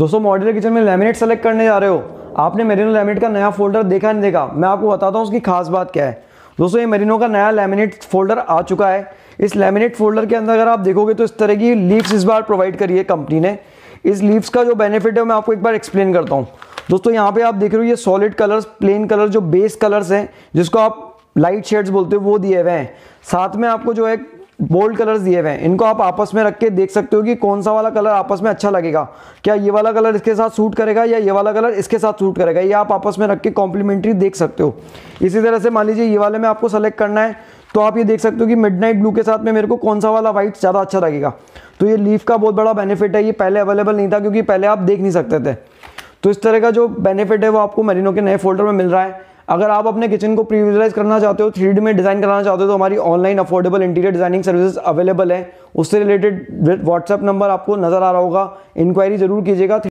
दोस्तों model kitchen में laminate select करने जा रहे हो आपने मेरिनो लेमिनेट का नया फोल्डर देखा नहीं देखा मैं आपको बताता हूँ उसकी खास बात क्या है दोस्तों ये मेरिनो का नया लेमिनेट फोल्डर आ चुका है इस लेमिनेट फोल्डर के अंदर अगर आप देखोगे तो इस तरह की लीव्स इस बार प्रोवाइड करी है कंपनी ने इस लीव्स का जो बेनिफिट है मैं आपको एक बार एक्सप्लेन करता हूँ दोस्तों यहाँ पे आप देख रहे हो ये सॉलिड कलर्स प्लेन कलर जो बेस कलर्स हैं जिसको आप लाइट शेड्स बोलते हो वो दिए हुए हैं साथ में आपको जो है बोल्ड कलर्स दिए हुए हैं इनको आप आपस में रख के देख सकते हो कि कौन सा वाला कलर आपस में अच्छा लगेगा क्या ये वाला कलर इसके साथ सूट करेगा या ये वाला कलर इसके साथ सूट करेगा ये आप आपस में रख के कॉम्प्लीमेंट्री देख सकते हो इसी तरह से मान लीजिए ये वाले में आपको सेलेक्ट करना है तो आप ये देख सकते हो कि मिड ब्लू के साथ में मेरे को कौन सा वाला वाइट ज़्यादा अच्छा लगेगा तो ये लीफ का बहुत बड़ा बेनिफिट है ये पहले अवेलेबल नहीं था क्योंकि पहले आप देख नहीं सकते थे तो इस तरह का जो बेनिफिट है वो आपको मरीनो के नए फोल्डर में मिल रहा है अगर आप अपने किचन को प्रीविजुलाइज करना चाहते हो थ्री में डिज़ाइन कराना चाहते हो तो हमारी online affordable interior designing services available है उससे रिलेटेड व्हाट्सअप नंबर आपको नज़र आ रहा होगा इंक्वायरी ज़रूर कीजिएगा